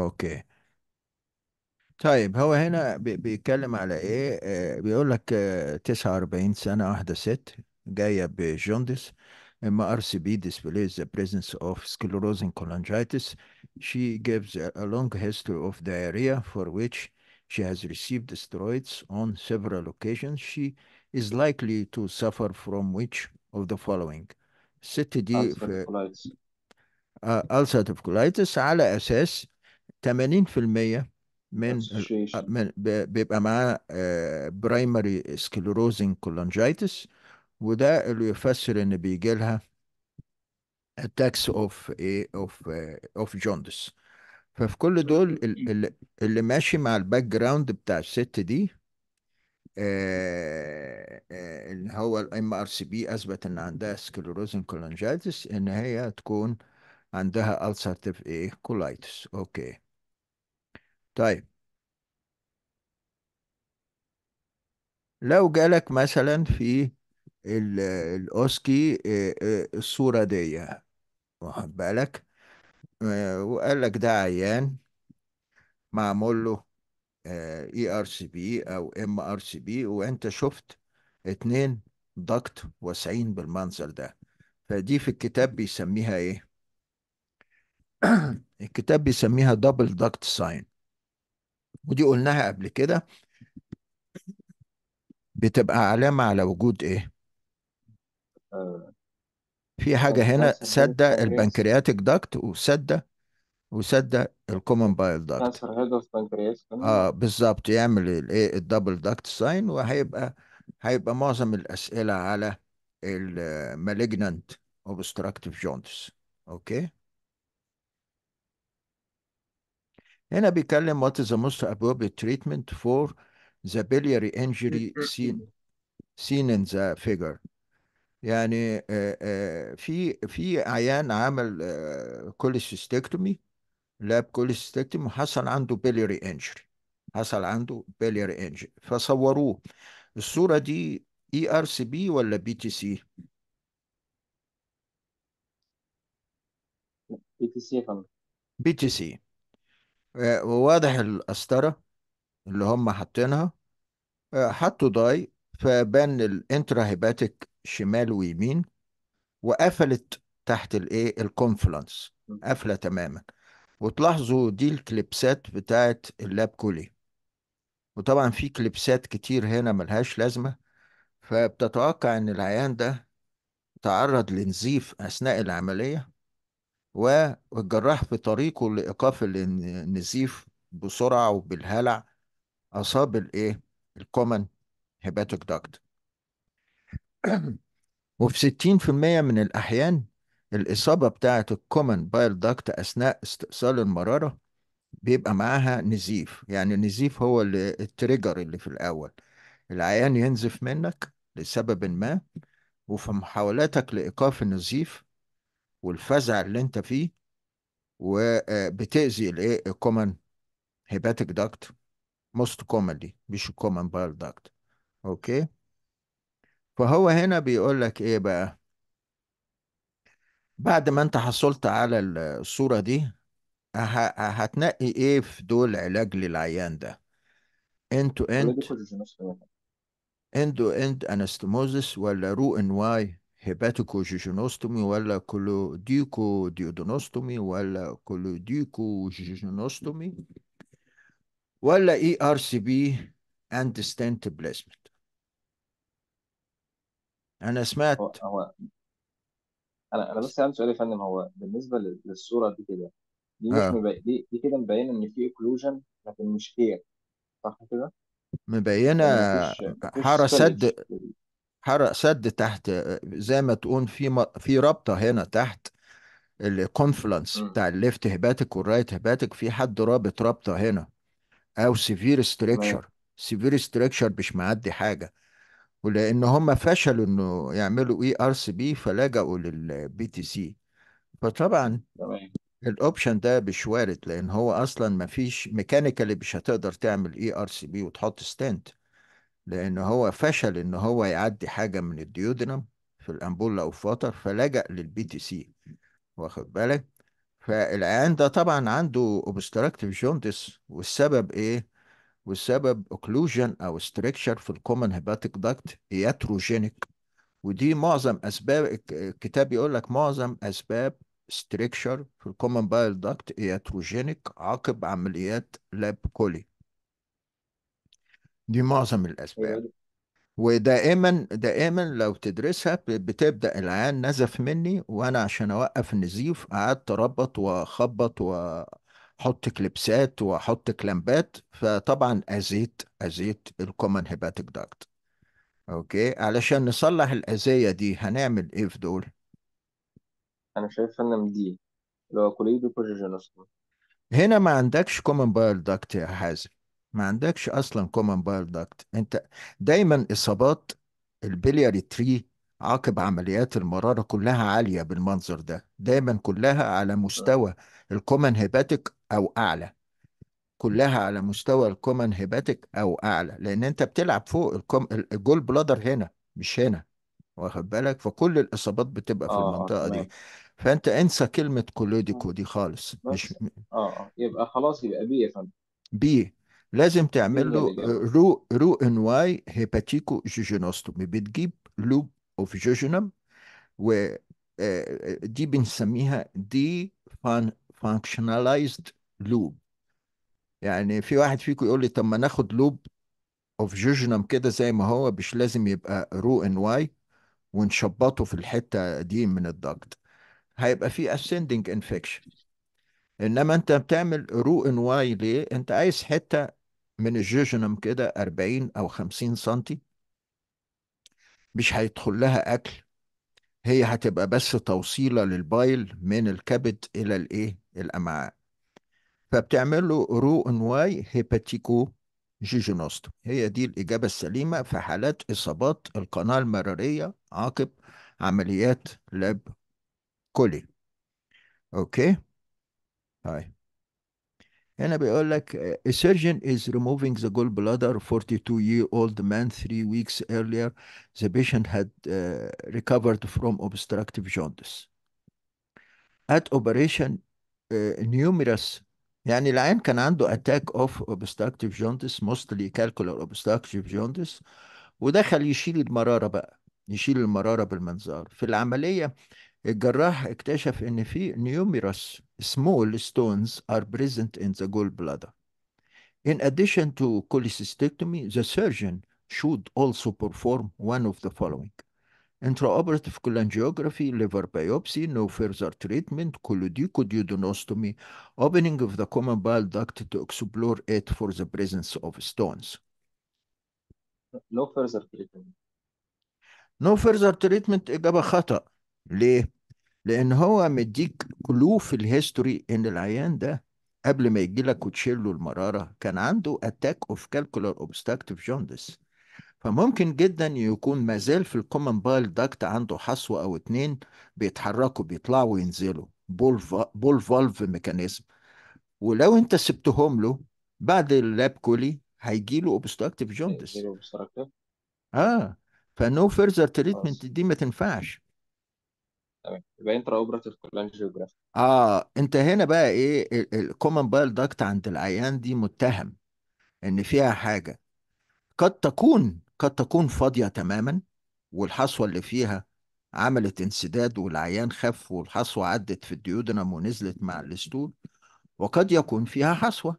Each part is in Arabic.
اوكي طيب هو هنا بي- بيتكلم على ايه آه، بيقول لك آه، 49 سنة واحدة ست جاية بجوندس ام ار سي بي displays the presence of sclerosing cholangitis she gives a a long history of diarrhea for which she has received steroids on several occasions she is likely to suffer from which of the following الست دي ulcerative في colitis آه، ulcerative colitis على أساس 80% من آه، من بيبقى معاه برايمري سكلروزنج كولانجيتس وده اللي يفسر ان بيجي لها اتاكس اوف ايه اوف اوف جوندس ففي كل دول اللي, اللي ماشي مع الباك جراوند بتاع الست دي آه، آه، اللي هو الام ار سي بي اثبت ان عندها سكلروزنج كولانجيتس ان هي تكون عندها السرتيف ايه كولايتس اوكي طيب لو جالك مثلا في الاوسكي الصورة دي واخد بالك وقال لك ده عيان معمول له اي ار سي بي او ام ار سي بي وانت شفت اتنين ضغط واسعين بالمنظر ده فدي في الكتاب بيسميها ايه الكتاب بيسميها دبل ضغط ساين ودي قلناها قبل كده بتبقى علامة على وجود إيه؟ آه. في حاجة هنا سدة البنكرياتيك داكت وسدة وسدة الكومن بايل داكت اه بالظبط يعمل الايه الدبل داكت ساين وهيبقى هيبقى معظم الأسئلة على المالجنانت اوبستراكتيف جونتس اوكي هنا بيتكلم what is the most appropriate treatment for the biliary injury seen seen in the figure يعني آه، آه، في في عيان عمل كوليسيستكتومي لاب كوليسيستكتومي وحصل عنده بيليري انجري حصل عنده بيليري انجري فصوروه الصورة دي اي ار سي بي ولا بي تي سي؟ بي تي سي بي تي سي آه، وواضح القسطرة اللي هم حاطينها آه، حطوا داي فبان الانترا هيباتيك شمال ويمين وقفلت تحت الايه الكونفلانس قافله تماما وتلاحظوا دي الكليبسات بتاعت اللاب كولي وطبعا في كليبسات كتير هنا ملهاش لازمه فبتتوقع ان العيان ده تعرض لنزيف اثناء العمليه والجراح في طريقه لإيقاف النزيف بسرعة وبالهلع أصاب الإيه؟ الكومن هيباتيك داكت وفي 60% من الأحيان الإصابة بتاعة الكومن بايل داكت أثناء استئصال المرارة بيبقى معاها نزيف يعني النزيف هو اللي التريجر اللي في الأول العيان ينزف منك لسبب ما وفي محاولاتك لإيقاف النزيف والفزع اللي انت فيه وبتأذي الايه الكومن هيباتيك داكت موست كومنلي مش كومن بايل داكت اوكي فهو هنا بيقول لك ايه بقى بعد ما انت حصلت على الصورة دي أه، هتنقي ايه في دول علاج للعيان ده انتو انت end اند انستموزس ولا رو ان واي هيباتيكو جيجونوستومي ولا كلو ديكو ديودونوستومي ولا كلو ديكو جيجونوستومي ولا اي ار سي بي اند ستنت بليسمنت انا سمعت هو انا انا بس عندي سؤال يا فندم هو بالنسبه للصوره دي كده دي مش آه. مبين دي, دي كده مبينه ان في اوكلوجن لكن مش كير صح كده؟ مبينه يعني حاره سد حرق سد تحت زي ما تقول في في رابطه هنا تحت الكونفلنس بتاع الليفت هيباتيك والرايت هيباتيك في حد رابط رابطه هنا او سيفير ستريكشر سيفير ستريكشر مش معدي حاجه ولان هم فشلوا انه يعملوا اي ار سي بي فلجأوا للبي تي سي فطبعا الاوبشن ده مش وارد لان هو اصلا ما فيش ميكانيكالي مش هتقدر تعمل اي ار سي بي وتحط ستنت لأن هو فشل إن هو يعدي حاجة من الديودنم في الأمبولة أو فوتر فلجأ للبي تي سي واخد بالك فالعيان ده طبعا عنده اوبستراكتيف جوندس والسبب إيه؟ والسبب اوكلوجن أو ستريكشر في الكومن هيباتيك داكت ياتروجينيك ودي معظم أسباب الكتاب يقول لك معظم أسباب ستريكشر في الكومن بايل داكت ياتروجينيك عقب عمليات لاب كولي دي معظم الأسباب ودائما دائما لو تدرسها بتبدأ العيان نزف مني وأنا عشان أوقف النزيف قعدت أربط وأخبط وأحط كليبسات وأحط كلامبات فطبعا أذيت أذيت الكومن هيباتيك داكت أوكي علشان نصلح الأذية دي هنعمل إيه في دول؟ أنا شايف إن دي اللي هو كوليدو بروجيجين هنا ما عندكش كومن بايل داكت يا حازم ما عندكش اصلا كومن بايل داكت انت دايما اصابات البلياري تري عقب عمليات المرارة كلها عالية بالمنظر ده دايما كلها على مستوى الكومن هيباتيك أو أعلى كلها على مستوى الكومن هيباتيك أو أعلى لأن أنت بتلعب فوق الكوم... الجول بلادر هنا مش هنا واخد بالك فكل الإصابات بتبقى في اه المنطقة تمام دي فأنت انسى كلمة كولوديكو دي خالص مش بس اه آه. يبقى خلاص يبقى بي يا فندم بي لازم تعمل له آه، رو رو ان واي هيباتيكو جوجينوستومي بتجيب لوب اوف جوجنم و آه، آه، دي بنسميها دي فان فانكشناليزد لوب يعني في واحد فيكم يقول لي طب ما ناخد لوب اوف جوجنم كده زي ما هو مش لازم يبقى رو ان واي ونشبطه في الحته دي من الضغط هيبقى في اسندنج انفكشن انما انت بتعمل رو ان واي ليه انت عايز حته من الجوجنم كده 40 أو 50 سنتي مش هيدخل لها أكل هي هتبقى بس توصيلة للبايل من الكبد إلى الإيه؟ الأمعاء فبتعمل له رو ان واي هيباتيكو جيجينوست هي دي الإجابة السليمة في حالات إصابات القناة المرارية عقب عمليات لاب كولي أوكي طيب هنا بيقول لك a surgeon is removing the gallbladder 42 year old man three weeks earlier the patient had uh, recovered from obstructive jaundice at operation uh, numerous يعني العين كان عنده attack of obstructive jaundice mostly calcular obstructive jaundice ودخل يشيل المرارة بقى يشيل المرارة بالمنظار في العملية الجراح اكتشف ان في numerous small stones are present in the gallbladder. In addition to cholecystectomy, the surgeon should also perform one of the following. Intraoperative cholangiography, liver biopsy, no further treatment, cholecystectomy, opening of the common bile duct to explore it for the presence of stones. No further treatment. No further treatment إجابة خطأ. ليه؟ لان هو مديك كلو في الهيستوري ان العيان ده قبل ما يجي لك وتشيل له المراره كان عنده اتاك اوف كالكولار اوبستاكتيف جوندس فممكن جدا يكون ما زال في الكومن بايل داكت عنده حصوه او اتنين بيتحركوا بيطلعوا وينزلوا بول بول فالف ميكانيزم ولو انت سبتهم له بعد اللاب كولي هيجي له اوبستراكتيف جوندس اه فنو فيرزر تريتمنت دي ما تنفعش تمام يبقى انترا اوبراتيف كولانجيوجرافي اه انت هنا بقى ايه الكومن بايل داكت عند العيان دي متهم ان فيها حاجه قد تكون قد تكون فاضيه تماما والحصوه اللي فيها عملت انسداد والعيان خف والحصوه عدت في الديودنم ونزلت مع الاسطول وقد يكون فيها حصوه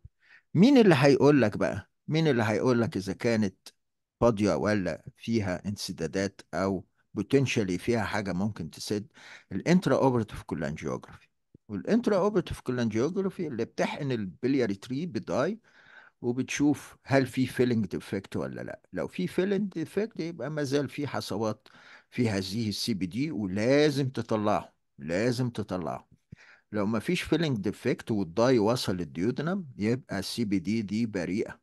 مين اللي هيقول لك بقى مين اللي هيقول لك اذا كانت فاضيه ولا فيها انسدادات او بوتنشالي فيها حاجه ممكن تسد الانترا اوبرتيف كولانجيوجرافي والانترا اوبرتيف كولانجيوجرافي اللي بتحقن البلياري تري بداي وبتشوف هل في فيلنج ديفكت ولا لا لو في فيلنج ديفكت يبقى ما زال في حصوات في هذه السي بي دي ولازم تطلعه لازم تطلعه لو ما فيش فيلنج ديفكت والداي وصل الديودنم يبقى السي بي دي دي بريئه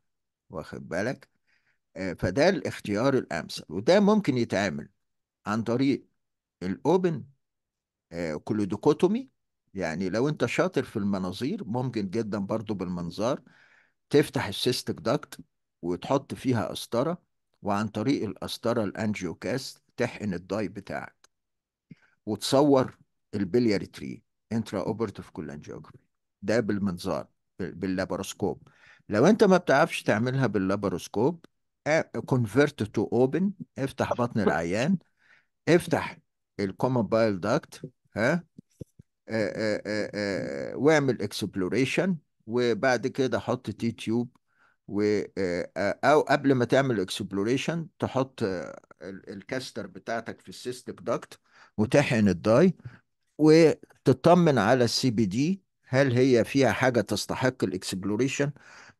واخد بالك آه، فده الاختيار الامثل وده ممكن يتعمل عن طريق الاوبن آه، كلودوكوتومي يعني لو انت شاطر في المناظير ممكن جدا برضو بالمنظار تفتح السيستك داكت وتحط فيها قسطرة وعن طريق القسطرة الانجيوكاست تحقن الداي بتاعك وتصور البلياري تري انترا اوبرتيف كولانجيوجرافي ده بالمنظار باللابروسكوب لو انت ما بتعرفش تعملها باللابروسكوب كونفرت آه، تو اوبن افتح بطن العيان افتح الكومن بايل داكت ها آه، آه، آه، واعمل اكسبلوريشن وبعد كده حط تي تيوب و او قبل ما تعمل اكسبلوريشن تحط الكاستر بتاعتك في السيستم داكت وتحقن الداي وتطمن على السي بي دي هل هي فيها حاجة تستحق الاكسبلوريشن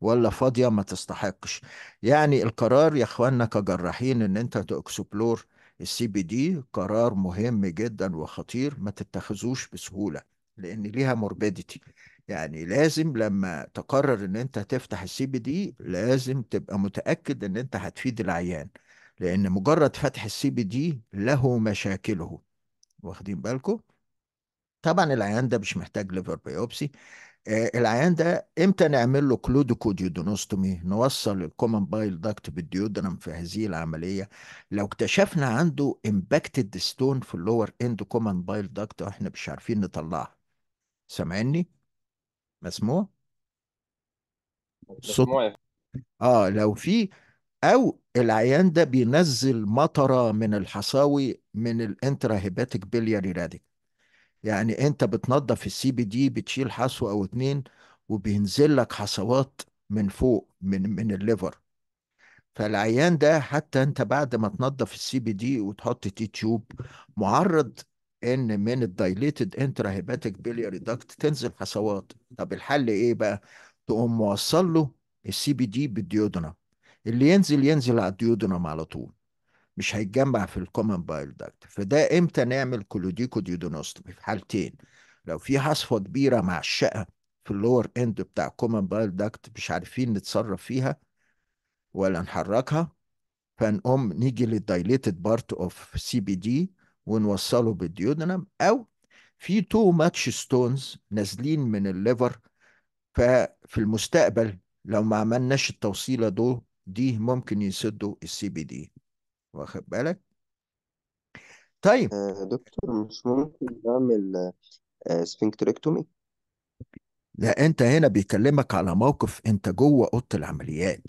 ولا فاضية ما تستحقش يعني القرار يا اخوانا كجراحين ان انت تاكسبلور السي بي دي قرار مهم جدا وخطير ما تتخذوش بسهولة لأن ليها موربيديتي يعني لازم لما تقرر ان انت تفتح السي بي دي لازم تبقى متأكد ان انت هتفيد العيان لان مجرد فتح السي بي دي له مشاكله واخدين بالكم طبعا العيان ده مش محتاج ليفر بايوبسي آه، العيان ده امتى نعمل له كلودوكوديودونوستومي نوصل الكومن بايل داكت بالديودرم في هذه العمليه لو اكتشفنا عنده امباكتد ستون في اللور اند كومن بايل داكت واحنا مش عارفين نطلعها سامعني مسموع صوت اه لو في او العيان ده بينزل مطره من الحصاوي من الانترا هيباتيك بيلياري راديك يعني انت بتنظف السي بي دي بتشيل حصوه او اتنين وبينزل لك حصوات من فوق من من الليفر فالعيان ده حتى انت بعد ما تنظف السي بي دي وتحط تي تيوب معرض ان من الدايليتد انترا هيباتيك بيلياري داكت تنزل حصوات طب الحل ايه بقى تقوم موصل له السي بي دي بالديودنم اللي ينزل ينزل على الديودنم على طول مش هيتجمع في الكومن بايل داكت فده امتى نعمل كولوديكو ديودونوستومي في حالتين لو في عصفه كبيره مع الشقه في اللور اند بتاع كومن بايل داكت مش عارفين نتصرف فيها ولا نحركها فنقوم نيجي للدايليتد بارت اوف سي بي دي ونوصله بالديودنم او في تو ماتش ستونز نازلين من الليفر ففي المستقبل لو ما عملناش التوصيله دول دي ممكن يسدوا السي بي دي واخد بالك طيب آه، دكتور مش ممكن نعمل آه، سفنكتريكتومي لا انت هنا بيكلمك على موقف انت جوه اوضه العمليات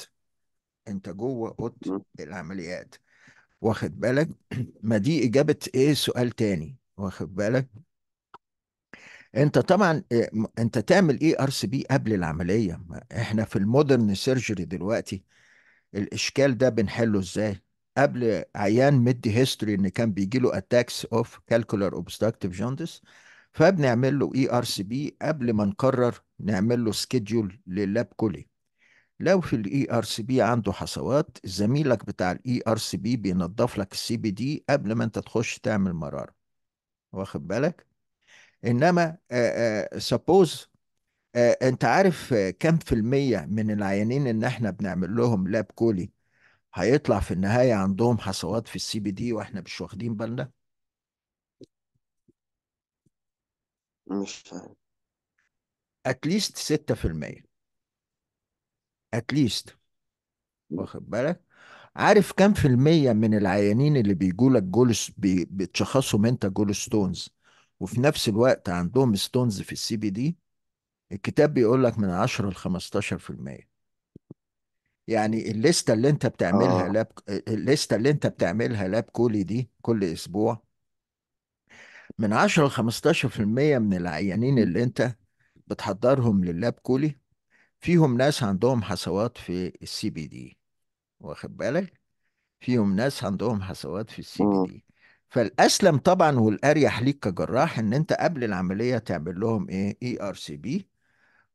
انت جوه اوضه العمليات واخد بالك ما دي اجابه ايه سؤال تاني واخد بالك انت طبعا آه، انت تعمل ايه ار سي بي قبل العمليه احنا في المودرن سيرجري دلوقتي الاشكال ده بنحله ازاي قبل عيان مدي هيستوري ان كان بيجي له اتاكس اوف كالكولار اوبستراكتيف جوندس فبنعمل له اي ار سي بي قبل ما نقرر نعمل له سكيدجول للاب كولي لو في الاي ار سي بي عنده حصوات زميلك بتاع الاي ار e سي بي بينضف لك السي بي دي قبل ما انت تخش تعمل مراره واخد بالك انما سبوز انت عارف كم في الميه من العيانين ان احنا بنعمل لهم لاب كولي هيطلع في النهاية عندهم حصوات في السي بي دي واحنا مش واخدين بالنا مش فاهم اتليست 6% اتليست واخد بالك عارف كام في المية من العيانين اللي بيجوا لك جولس بي... بتشخصهم انت جول ستونز وفي نفس الوقت عندهم ستونز في السي بي دي الكتاب بيقول لك من 10 ل 15% يعني الليستة اللي انت بتعملها اه لاب الليستة اللي انت بتعملها لاب كولي دي كل اسبوع من 10 ل 15% من العيانين اللي انت بتحضرهم لللاب كولي فيهم ناس عندهم حصوات في السي بي دي واخد بالك فيهم ناس عندهم حصوات في السي بي دي فالاسلم طبعا والاريح ليك كجراح ان انت قبل العمليه تعمل لهم ايه اي ار سي بي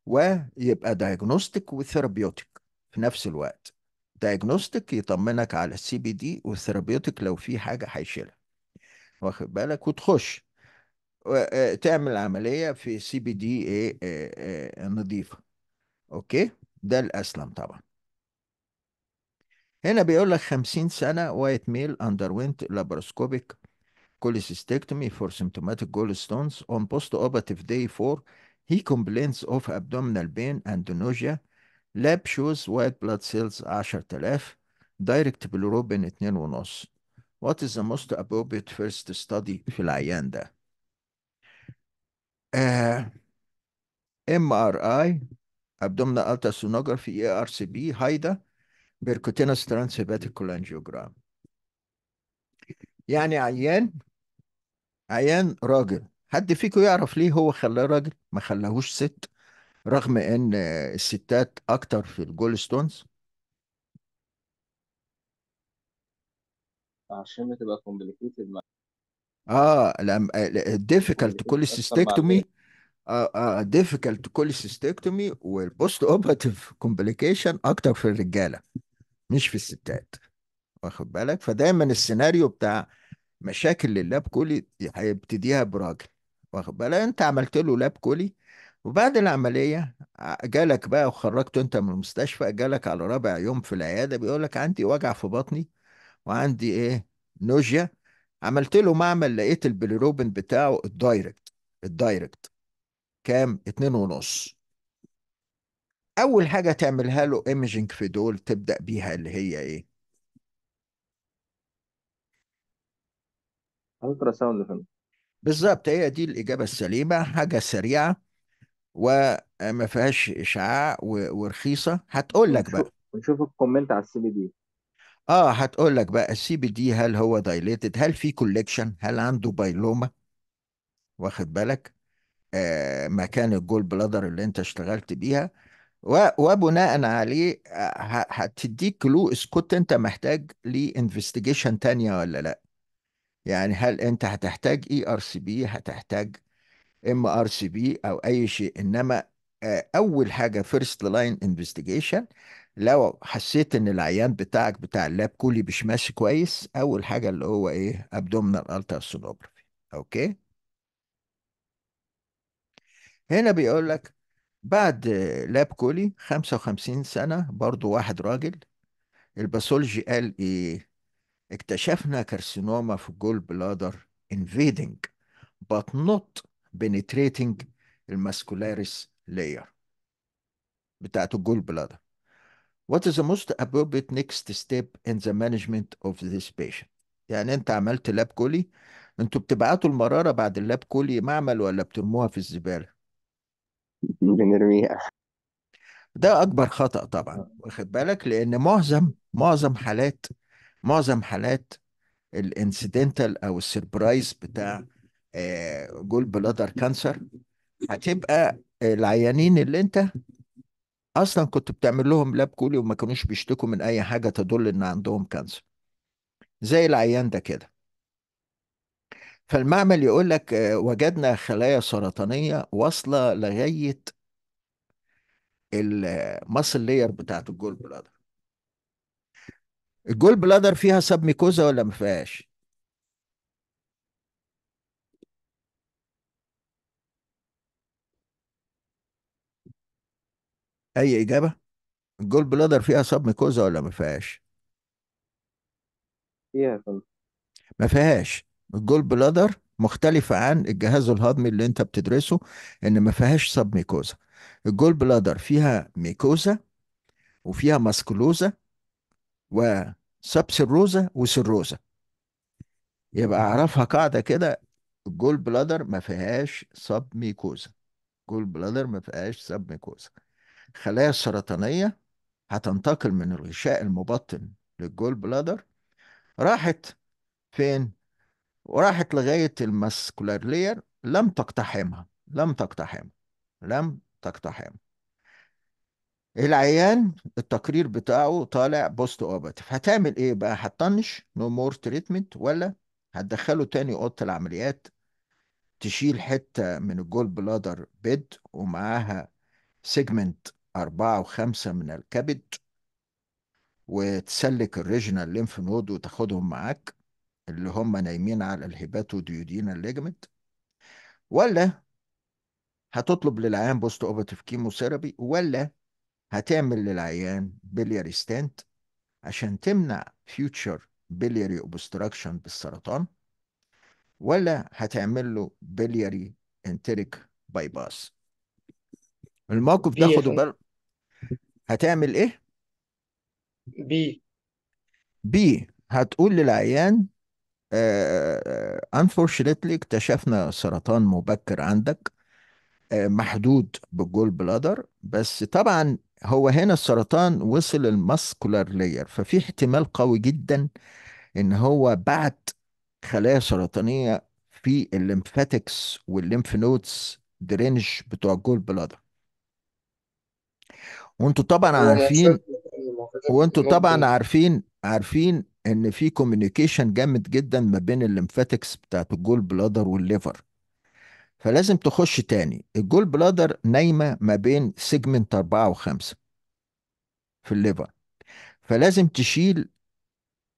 ويبقى دايجنوستيك وثيرابيوتيك في نفس الوقت دايجنوستيك يطمنك على السي بي دي والثيرابيوتيك لو في حاجه هيشيلها واخد بالك وتخش آه، تعمل عمليه في سي بي دي ايه نظيفه اوكي ده الاسلم طبعا هنا بيقول لك 50 سنه وايت ميل اندروينت لابروسكوبيك فور سيمتوماتيك جول ستونز on بوست operative day 4 هي كومبلينس اوف ابدومينال بين اند نوجيا لاب شوز وايت بلاد سيلز 10000 دايركت بلوروبين 2 ونص وات از ذا موست ابروبريت فيرست ستادي في العيان ده ام ار اي ابدومنا التا التراسونوجرافي اي ار سي بي هايدا بيركوتينس ترانسيباتيك كولانجيوجرام يعني عيان عيان راجل حد فيكم يعرف ليه هو خلاه راجل ما خلاهوش ست رغم ان الستات اكتر في الجول ستونز عشان بتبقى كومبليكيتد مع اه ديفيكالت سيستكتومي اه ديفيكالت سيستكتومي والبوست اوبراتيف كومبليكيشن اكتر في الرجاله مش في الستات واخد بالك فدايما السيناريو بتاع مشاكل اللاب كولي هيبتديها براجل واخد بالك انت عملت له لاب كولي وبعد العملية آه، جالك بقى وخرجته انت من المستشفى جالك على رابع يوم في العيادة بيقولك عندي وجع في بطني وعندي ايه نوجيا عملت له معمل لقيت البليروبن بتاعه الدايركت الدايركت كام اتنين ونص اول حاجة تعملها له ايميجينج في دول تبدأ بيها اللي هي ايه الترا ساوند بالظبط هي دي الإجابة السليمة حاجة سريعة وما فيهاش اشعاع ورخيصه هتقول لك بقى ونشوف الكومنت على السي بي دي اه هتقول لك بقى السي بي دي هل هو دايليتد هل في كوليكشن هل عنده بايلوما واخد بالك آه مكان الجول بلادر اللي انت اشتغلت بيها وبناء عليه آه، هتديك كلو إذا كنت انت محتاج لانفستيجيشن تانية ولا لا يعني هل انت هتحتاج اي ار سي بي هتحتاج ام ار سي بي او اي شيء انما آه، اول حاجه فيرست لاين انفستيجيشن لو حسيت ان العيان بتاعك بتاع اللاب كولي مش ماشي كويس اول حاجه اللي هو ايه ابدومينال التراسونوجرافي اوكي هنا بيقول لك بعد لاب كولي 55 سنه برضو واحد راجل الباثولوجي قال ايه اكتشفنا كارسينوما في الجول بلادر انفيدنج but not penetrating الماسكولاريس layer بتاعت الجول بلادر What is the most appropriate next step in the management of this patient يعني انت عملت لاب كولي انتوا بتبعتوا المرارة بعد اللاب كولي معمل ولا بترموها في الزبالة بنرميها ده اكبر خطأ طبعا واخد بالك لان معظم معظم حالات معظم حالات الانسيدنتال او السربرايز بتاع جول بلادر كانسر هتبقى آه، العيانين اللي انت اصلا كنت بتعمل لهم لاب كولي وما كانوش بيشتكوا من اي حاجه تدل ان عندهم كانسر زي العيان ده كده فالمعمل يقول لك آه، وجدنا خلايا سرطانيه واصله لغايه الماسل لاير بتاعت الجول بلادر الجول بلادر فيها سب ميكوزا ولا ما فيهاش اي اجابه الجول بلادر فيها سب ميكوزا ولا ما فيهاش فيها يا ما فيهاش الجول بلادر مختلفة عن الجهاز الهضمي اللي انت بتدرسه ان ما فيهاش سب ميكوزا الجول بلادر فيها ميكوزا وفيها ماسكولوزا وسبسروزا وسيروزا يبقى اعرفها قاعدة كده الجول بلادر ما فيهاش سب ميكوزا جول بلادر ما فيهاش سب ميكوزا خلايا السرطانية هتنتقل من الغشاء المبطن للجول بلادر راحت فين؟ وراحت لغاية الماسكولار لير لم تقتحمها لم تقتحمها لم تقتحمها العيان التقرير بتاعه طالع بوست اوبتيف هتعمل ايه بقى هتطنش نو مور تريتمنت ولا هتدخله تاني اوضه العمليات تشيل حته من الجول بلادر بيد ومعاها سيجمنت أربعة وخمسة من الكبد وتسلك الريجنال لينف نود وتاخدهم معاك اللي هم نايمين على الهيباتوديودينال ليجمنت ولا هتطلب للعيان بوست اوبرتيف كيموثيرابي ولا هتعمل للعيان بيلياري ستنت عشان تمنع فيوتشر بيلياري اوبستراكشن بالسرطان ولا هتعمل له بيلياري انتريك باي باس الموقف ده خدوا بالكم هتعمل إيه؟ بي بي هتقول للعيان آه, آه،, آه، unfortunately اكتشفنا سرطان مبكر عندك آه، محدود بالجول بلادر بس طبعا هو هنا السرطان وصل الماسكولار لير ففي احتمال قوي جدا ان هو بعت خلايا سرطانيه في الليمفاتكس والليمف نودز درينج بتوع الجول بلادر وانتوا طبعا عارفين وانتوا طبعا عارفين عارفين ان في كوميونيكيشن جامد جدا ما بين الليمفاتكس بتاعت الجول بلادر والليفر فلازم تخش تاني الجول بلادر نايمه ما بين سيجمنت أربعة وخمسة في الليفر فلازم تشيل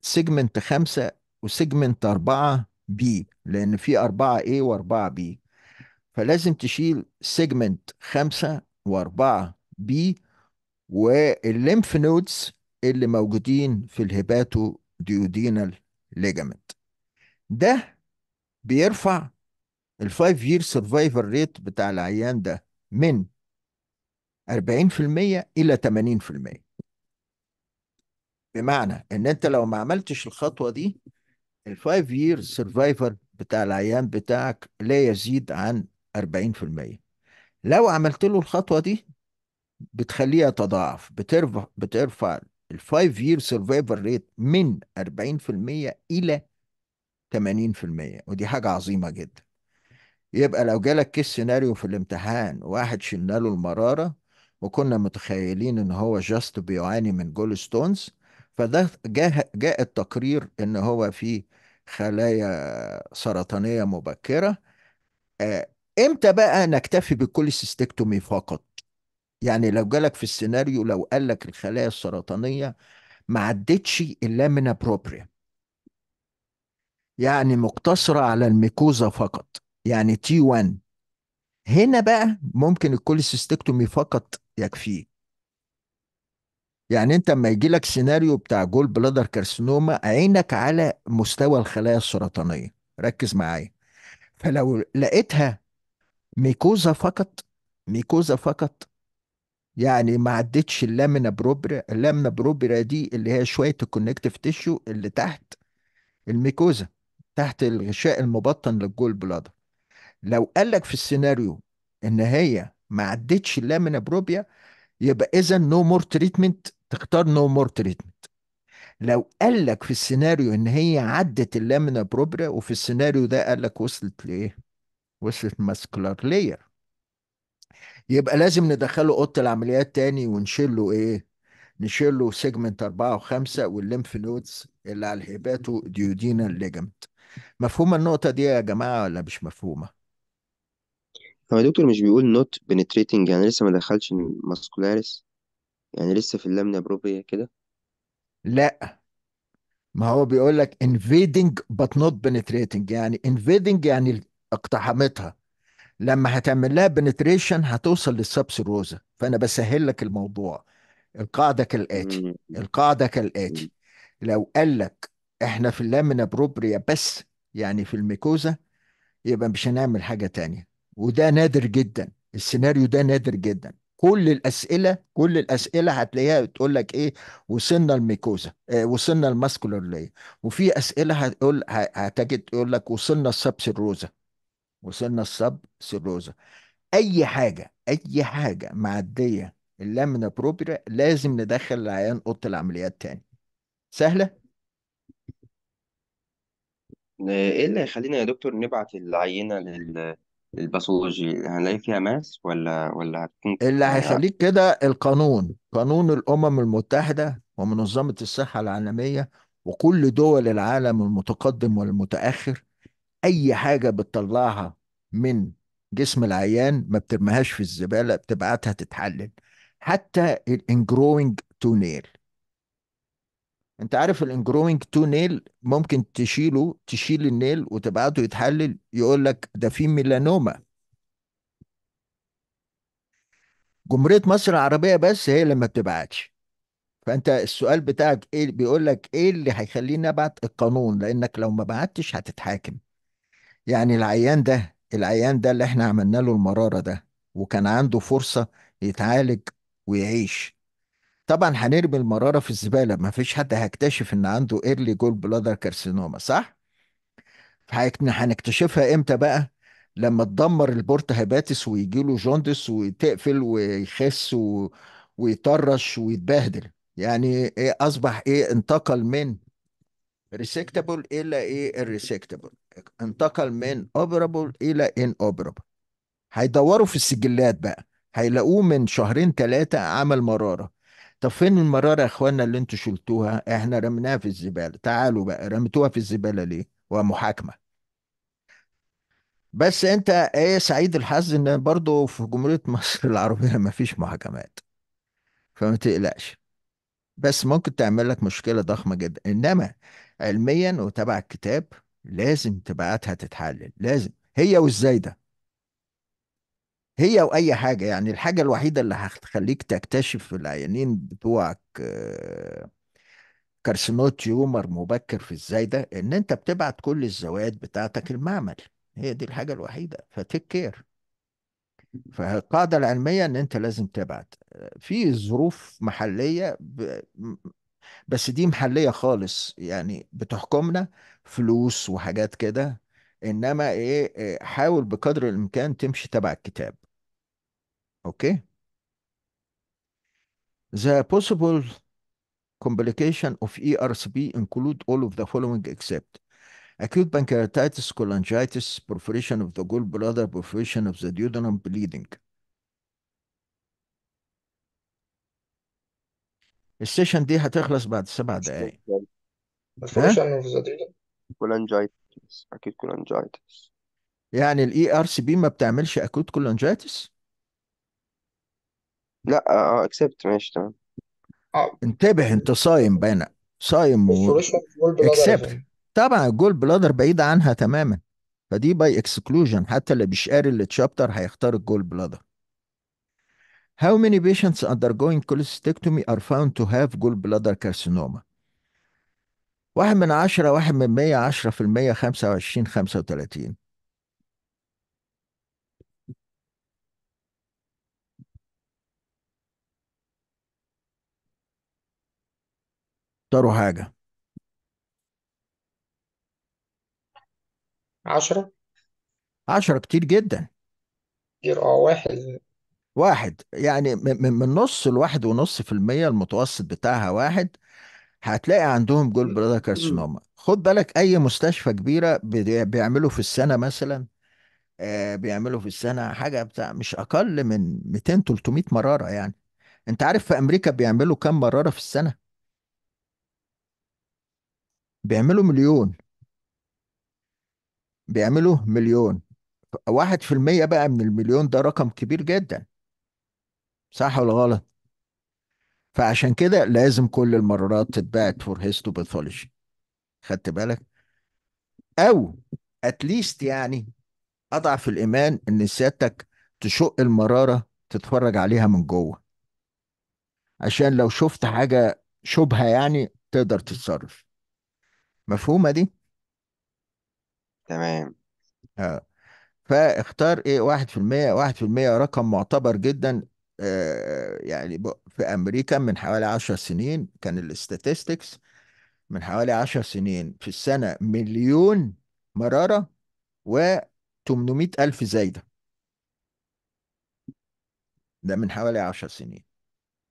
سيجمنت خمسة وسيجمنت أربعة بي لأن في أربعة A وأربعة بي فلازم تشيل سيجمنت خمسة وأربعة بي والليمف نودز اللي موجودين في الهباتو ديودينال ليجامنت ده بيرفع الفايف يير سرفايفر ريت بتاع العيان ده من 40% الى 80% بمعنى ان انت لو ما عملتش الخطوه دي الفايف يير سرفايفر بتاع العيان بتاعك لا يزيد عن 40% لو عملت له الخطوه دي بتخليه يتضاعف بترفع بترفع الفايف يير سرفايفر ريت من 40% الى 80% ودي حاجه عظيمه جدا يبقى لو جالك كيس سيناريو في الامتحان واحد شلنا له المراره وكنا متخيلين ان هو جاست بيعاني من جول ستونز فده جاء جاء التقرير ان هو في خلايا سرطانيه مبكره آه، امتى بقى نكتفي بالكوليسيستكتومي فقط يعني لو جالك في السيناريو لو قال لك الخلايا السرطانية ما عدتش اللامنا بروبريا يعني مقتصرة على الميكوزا فقط يعني تي 1 هنا بقى ممكن الكوليسيستكتومي فقط يكفيه يعني انت اما يجي لك سيناريو بتاع جول بلادر كارسينوما عينك على مستوى الخلايا السرطانية ركز معايا فلو لقيتها ميكوزا فقط ميكوزا فقط يعني ما عدتش اللامنا بروبرا اللامنا بروبرا دي اللي هي شوية الكونكتيف تيشو اللي تحت الميكوزا تحت الغشاء المبطن للجول بلادر لو قال لك في السيناريو ان هي ما عدتش اللامنا بروبيا يبقى اذا نو مور تريتمنت تختار نو مور تريتمنت لو قال لك في السيناريو ان هي عدت اللامنا بروبرا وفي السيناريو ده قال لك وصلت لايه وصلت ماسكولار لاير يبقى لازم ندخله اوضه العمليات تاني ونشيل له ايه نشيل له سيجمنت أربعة وخمسة والليمف نودز اللي على الهيباتو ديودينا ليجمنت مفهومة النقطة دي يا جماعة ولا مش مفهومة؟ هو يا دكتور مش بيقول نوت بنتريتنج يعني لسه ما دخلش الماسكولاريس يعني لسه في اللامنا بروبيا كده لا ما هو بيقول لك انفيدنج بات نوت بنتريتنج يعني انفيدنج يعني اقتحمتها لما هتعمل لها بنتريشن هتوصل للسبسيروزا فانا بسهل لك الموضوع القاعده كالاتي القاعده كالاتي لو قال لك احنا في اللامنا بروبريا بس يعني في الميكوزا يبقى مش هنعمل حاجه تانية وده نادر جدا السيناريو ده نادر جدا كل الاسئله كل الاسئله هتلاقيها بتقول لك ايه وصلنا الميكوزا آه، وصلنا الماسكولر وفي اسئله هتقول هتجد تقول لك وصلنا السبسيروزا وصلنا السب سيروزا اي حاجه اي حاجه معديه اللامنا بروبرا لازم ندخل العيان اوضه العمليات تاني سهله ايه اللي هيخلينا يا دكتور نبعت العينة لل... للباثولوجي هنلاقي فيها ماس ولا ولا هتكون اللي هيخليك كده القانون قانون الامم المتحده ومنظمه الصحه العالميه وكل دول العالم المتقدم والمتاخر اي حاجه بتطلعها من جسم العيان ما بترميهاش في الزباله بتبعتها تتحلل حتى الانجروينج تو نيل انت عارف الانجروينج تو نيل ممكن تشيله تشيل النيل وتبعته يتحلل يقول لك ده في ميلانوما جمهوريه مصر العربيه بس هي اللي ما بتبعتش فانت السؤال بتاعك ايه بيقول لك ايه اللي هيخليني ابعت القانون لانك لو ما بعتش هتتحاكم يعني العيان ده العيان ده اللي احنا عملنا له المرارة ده وكان عنده فرصة يتعالج ويعيش طبعا هنرمي المرارة في الزبالة ما فيش حد هيكتشف ان عنده ايرلي جول بلادر كارسينوما صح؟ هنكتشفها امتى بقى؟ لما تدمر البورت هيباتس ويجي له جوندس وتقفل ويخس و... ويطرش ويتبهدل يعني ايه اصبح ايه انتقل من ريسكتابل الى ايه الريسكتابل انتقل من اوبرابل الى ان اوبرابل هيدوروا في السجلات بقى هيلاقوه من شهرين ثلاثة عمل مرارة طب فين المرارة يا اخوانا اللي انتوا شلتوها احنا رميناها في الزبالة تعالوا بقى رميتوها في الزبالة ليه ومحاكمة بس انت ايه سعيد الحظ ان برضه في جمهورية مصر العربية ما فيش محاكمات فما تقلقش بس ممكن تعمل لك مشكلة ضخمة جدا انما علميا وتبع الكتاب لازم تبعاتها تتحلل لازم هي وازاي ده هي واي حاجه يعني الحاجه الوحيده اللي هتخليك تكتشف العيانين بتوعك آه، كارسينوت تيومر مبكر في الزايدة ان انت بتبعت كل الزوائد بتاعتك المعمل هي دي الحاجه الوحيده فتيك كير فالقاعده العلميه ان انت لازم تبعت في ظروف محليه ب... بس دي محليه خالص يعني بتحكمنا فلوس وحاجات كده انما ايه حاول بقدر الامكان تمشي تبع الكتاب اوكي The possible complication of ERCP include all of the following except acute pancreatitis, cholangitis, perforation of the gallbladder, perforation of the duodenum, bleeding. السيشن دي هتخلص بعد سبع دقايق. كولانجايتس اكيد كولانجايتس يعني الاي ار سي بي ما بتعملش اكوت كولانجايتس لا اه اكسبت آه، ماشي تمام آه. انتبه انت صايم بينا صايم و اكسبت طبعا الجول بلادر بعيد عنها تماما فدي باي اكسكلوجن حتى اللي مش قاري التشابتر هيختار الجول بلادر How many patients undergoing cholecystectomy are found to have gallbladder carcinoma? واحد من عشرة واحد من مية عشرة في المية خمسة وعشرين خمسة وثلاثين اختاروا حاجة عشرة عشرة كتير جدا كتير اه واحد واحد يعني من نص الواحد ونص في المية المتوسط بتاعها واحد هتلاقي عندهم جول بلادا كارسينوما خد بالك اي مستشفى كبيره بيعملوا في السنه مثلا آه، بيعملوا في السنه حاجه بتاع مش اقل من 200 300 مراره يعني انت عارف في امريكا بيعملوا كام مراره في السنه بيعملوا مليون بيعملوا مليون واحد في المية بقى من المليون ده رقم كبير جدا صح ولا غلط فعشان كده لازم كل المرارات تتبعت فور هيستوباثولوجي خدت بالك او اتليست يعني اضعف الايمان ان سيادتك تشق المراره تتفرج عليها من جوه عشان لو شفت حاجه شبهه يعني تقدر تتصرف مفهومه دي تمام اه فاختار ايه واحد في المية واحد في المية رقم معتبر جدا آه، يعني في امريكا من حوالي 10 سنين كان الاستاتستكس من حوالي 10 سنين في السنه مليون مراره و 800 الف زايده ده من حوالي 10 سنين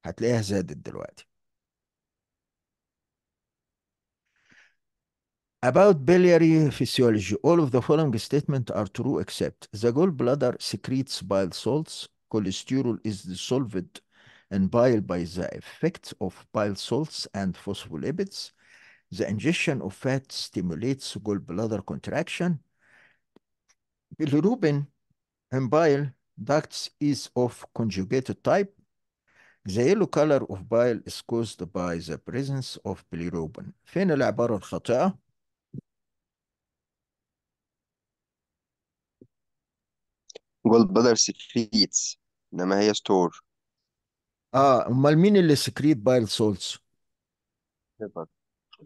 هتلاقيها زادت دلوقتي About biliary physiology, all of the following statements are true except the gallbladder secretes bile salts cholesterol is dissolved in bile by the effect of bile salts and phospholipids. The ingestion of fat stimulates gallbladder contraction. Bilirubin in bile ducts is of conjugated type. The yellow color of bile is caused by the presence of bilirubin. فين العبارة الخاطئة؟ جولد بدر سكريتس انما هي ستور اه امال مين اللي سكريت باير سولز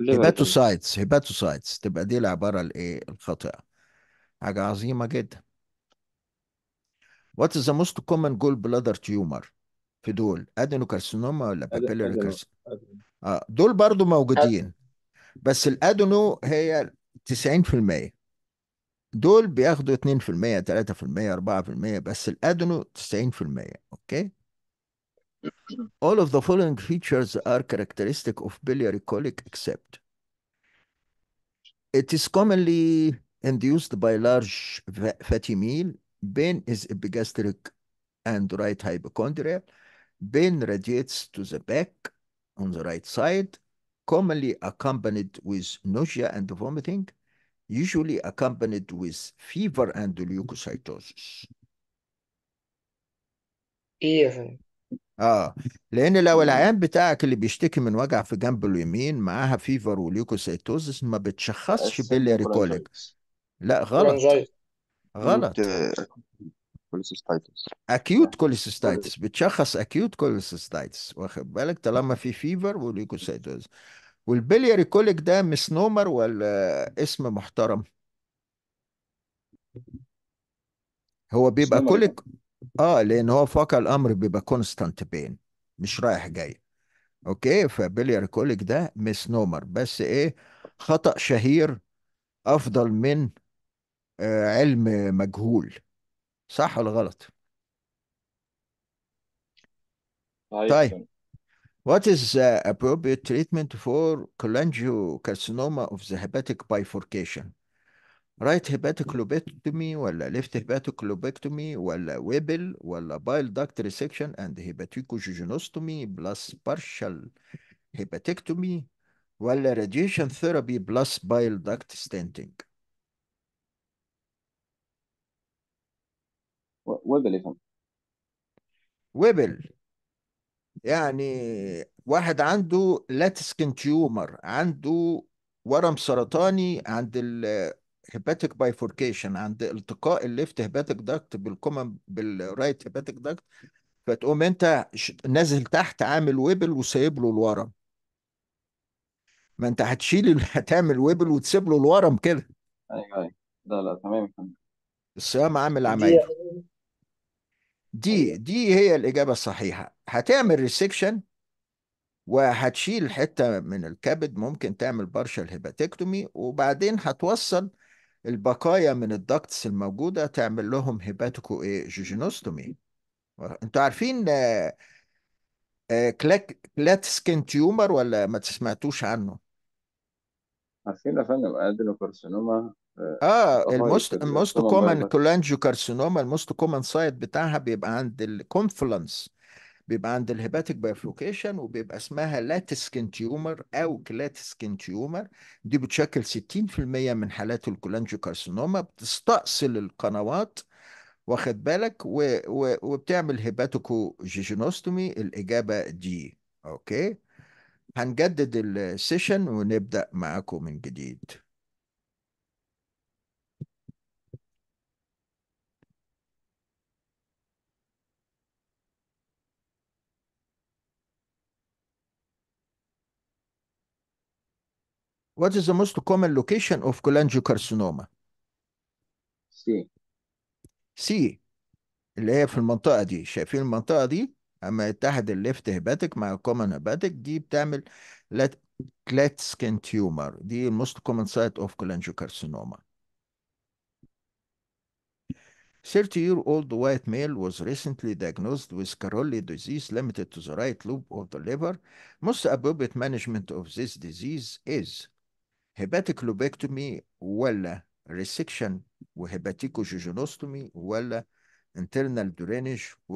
هيباتوسايتس هيباتوسايتس تبقى دي العبارة الايه الخاطئة حاجة عظيمة جدا What is the most common gallbladder tumor في دول ادينوكارسينوما ولا بابيلوري كارسينوما اه دول برضو موجودين بس الادينو هي 90% دول بياخدوا 2% 3% 4% بس الادنو 90% اوكي All of the following features are characteristic of biliary colic except It is commonly induced by large fatty meal. Pain is epigastric and right hypochondria. Pain radiates to the back on the right side, commonly accompanied with nausea and vomiting. usually accompanied with fever and leukocytosis. Even. اه لان لو العيان بتاعك اللي بيشتكي من وجع في جنب اليمين معاها فيفر وليوكوسيتوزس ما بتشخصش بيلياري كوليك لا غلط غلط اكيوت كوليسيستايتس uh, بتشخص اكيوت كوليسيستايتس واخد بالك طالما في فيفر وليوكوسيتوز والبيلياري كوليك ده مسنومر ولا اسم محترم هو بيبقى كوليك يعني. اه لان هو فوق الامر بيبقى كونستانت بين مش رايح جاي اوكي فبيلياري كوليك ده مسنومر بس ايه خطأ شهير افضل من آه، علم مجهول صح ولا غلط طيب, طيب. What is the appropriate treatment for cholangiocarcinoma of the hepatic bifurcation? Right hepatic lobectomy while left hepatic lobectomy while Webel while bile duct resection and hepaticojejunostomy plus partial hepatectomy while radiation therapy plus bile duct stenting. Webel يعني واحد عنده لاتسكن تيومر عنده ورم سرطاني عند الهيباتيك بايفوركيشن عند التقاء الليفت هيباتيك داكت بالكومن بالرايت هيباتيك داكت فتقوم انت نازل تحت عامل ويبل وسايب له الورم ما انت هتشيل هتعمل ويبل وتسيب له الورم كده ايوه ايوه لا لا تمام الصيام عامل عمليه دي دي هي الإجابة الصحيحة هتعمل ريسكشن وهتشيل حتة من الكبد ممكن تعمل بارشل هيباتيكتومي وبعدين هتوصل البقايا من الدكتس الموجودة تعمل لهم هيباتوكو ايه جوجينوستومي انتوا عارفين آه، آه، كلاك كلات سكين تيومر ولا ما تسمعتوش عنه عارفين يا فندم أدينوكارسينوما اه الموست الموست كومن كولانجيو كارسينوما الموست كومن سايت بتاعها بيبقى عند الكونفلنس بيبقى عند الهيباتيك بايفلوكيشن وبيبقى اسمها سكن تيومر او سكن تيومر دي بتشكل 60% من حالات الكولانجيو كارسينوما بتستأصل القنوات واخد بالك و... و... وبتعمل هيباتوكو جيجينوستومي الاجابه دي اوكي هنجدد السيشن ونبدا معاكم من جديد What is the most common location of cholangiocarcinoma? C C اللي هي في المنطقة دي شايفين المنطقة دي أما اتحد الليفت هيباتيك مع الكومن هيباتيك دي بتعمل كلات سكين تيومر دي الموست كومن سايت اوف cholangiocarcinoma 30 year old white male was recently diagnosed with Caroli disease limited to the right lobe of the liver. Most appropriate management of this disease is هيباتيكلوبكتومي ولا ريسكشن وهيباتيكو جوجونوستومي ولا انترنال درينج